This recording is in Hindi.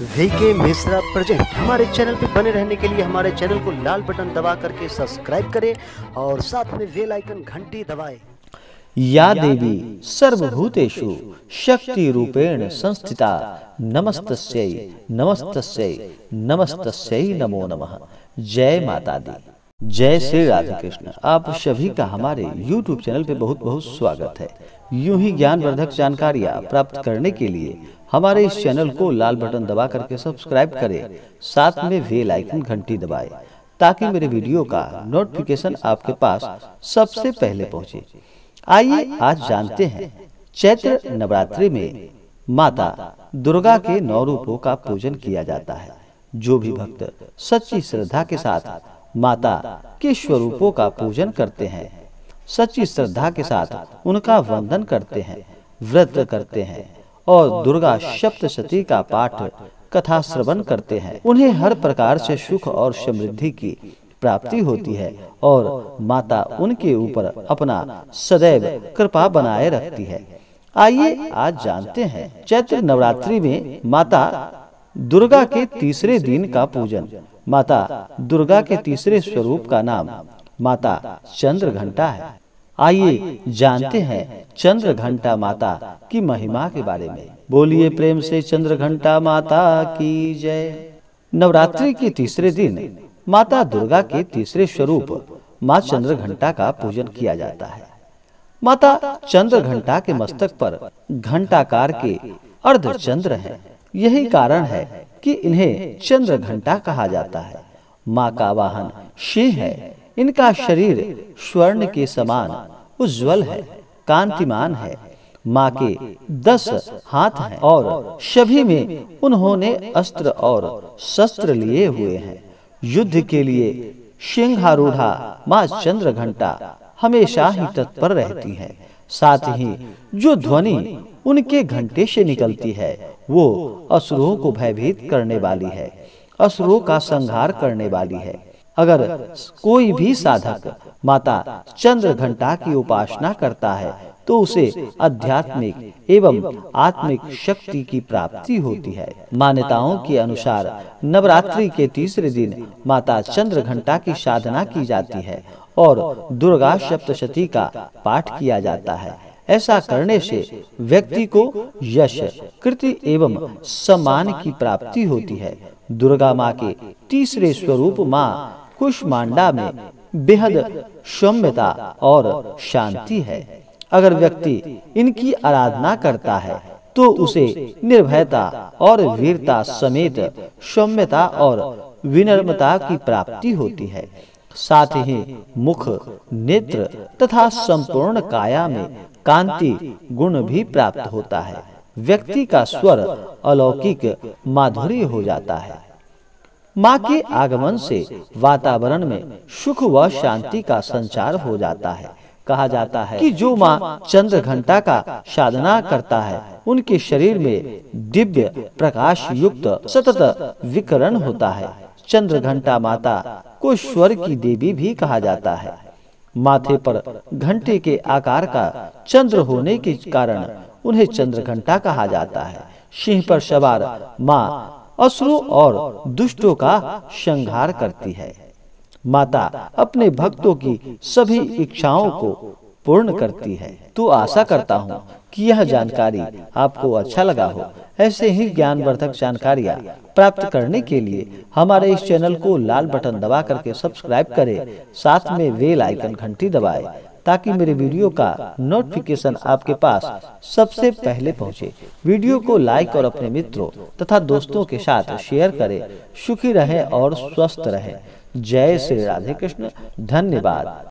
वीके मिश्रा प्रेजेंट हमारे चैनल पर बने रहने के लिए हमारे चैनल को लाल बटन दबा करके सब्सक्राइब करें और साथ में वेल आइकन घंटी दबाएं या देवी सर्वभूतेषु शक्ति रूपेण संस्थिता नमस्तस्यै नमस्तस्यै नमस्तस्यै नमो नमः जय माता दी जय श्री राधे कृष्ण आप सभी का हमारे YouTube चैनल पे बहुत बहुत स्वागत है यूं ही ज्ञान वर्धक जानकारियाँ प्राप्त करने के लिए हमारे इस चैनल को लाल बटन दबा करके सब्सक्राइब करें साथ में वेल आइकन घंटी दबाएं ताकि मेरे वीडियो का नोटिफिकेशन आपके पास सबसे पहले पहुंचे आइए आज जानते हैं चैत्र नवरात्रि में माता दुर्गा के नौ रूपों का पूजन किया जाता है जो भी भक्त सच्ची श्रद्धा के साथ माता के स्वरूपों का पूजन करते हैं सच्ची श्रद्धा के साथ उनका वंदन करते हैं व्रत करते हैं और दुर्गा सप्तशती का पाठ कथा श्रवण करते हैं उन्हें हर प्रकार से सुख और समृद्धि की प्राप्ति होती है और माता उनके ऊपर अपना सदैव कृपा बनाए रखती है आइए आज जानते हैं चैत्र नवरात्रि में माता दुर्गा के तीसरे दिन का पूजन माता दुर्गा के तीसरे स्वरूप का नाम माता चंद्र घंटा है आइए जानते हैं चंद्र घंटा माता की महिमा के बारे में बोलिए प्रेम से चंद्र घंटा माता की जय नवरात्रि के तीसरे दिन माता दुर्गा के तीसरे स्वरूप माँ चंद्र घंटा का पूजन किया जाता है माता चंद्र घंटा के मस्तक पर घंटाकार के अर्ध चंद्र है यही कारण है कि इन्हें चंद्र घंटा कहा जाता है माँ का वाहन सिंह है इनका शरीर स्वर्ण के समान उज्जवल है कांतिमान है माँ के दस हाथ हैं और सभी में उन्होंने अस्त्र और शस्त्र लिए हुए हैं युद्ध के लिए सिंहारूढ़ा माँ चंद्र घंटा हमेशा ही तत्पर रहती है साथ ही जो ध्वनि उनके घंटे से निकलती है वो असुरों को भयभीत करने वाली है असुरों का संहार करने वाली है अगर कोई भी साधक माता चंद्र घंटा की उपासना करता है तो उसे आध्यात्मिक एवं आत्मिक शक्ति की प्राप्ति होती है मान्यताओं के अनुसार नवरात्रि के तीसरे दिन माता चंद्र घंटा की साधना की जाती है और दुर्गा सप्तशती का पाठ किया जाता है ऐसा करने से व्यक्ति को यश कृति एवं सम्मान की प्राप्ति होती है दुर्गा माँ के तीसरे स्वरूप माँ कुशमांडा में बेहद सौम्यता और शांति है अगर व्यक्ति इनकी आराधना करता है तो, तो उसे निर्भयता और वीरता समेत सौम्यता और विनम्रता की प्राप्ति होती है साथ ही मुख नेत्र तथा संपूर्ण काया में कांति गुण भी प्राप्त होता है व्यक्ति का स्वर अलौकिक माधुरी हो जाता है माँ के आगमन से वातावरण में सुख व शांति का संचार हो जाता है कहा जाता है कि जो माँ चंद्र घंटा का साधना करता है उनके शरीर में दिव्य प्रकाश युक्त सतत विकरण होता है चंद्र घंटा माता को स्वर की देवी भी कहा जाता है माथे पर घंटे के आकार का चंद्र होने के कारण उन्हें चंद्र घंटा कहा जाता है सिंह पर सवार माँ असुर और दुष्टों का संघार करती है माता अपने भक्तों की सभी इच्छाओं को पूर्ण करती है तो आशा करता हूँ कि यह जानकारी आपको अच्छा लगा हो ऐसे ही ज्ञानवर्धक जानकारियाँ प्राप्त करने के लिए हमारे इस चैनल को लाल बटन दबा करके सब्सक्राइब करें साथ में वेल आइकन घंटी दबाएं ताकि मेरे वीडियो का नोटिफिकेशन आपके पास सबसे पहले पहुंचे। वीडियो को लाइक और अपने मित्रों तथा दोस्तों के साथ शेयर करें सुखी रहें और स्वस्थ रहें जय श्री राधे कृष्ण धन्यवाद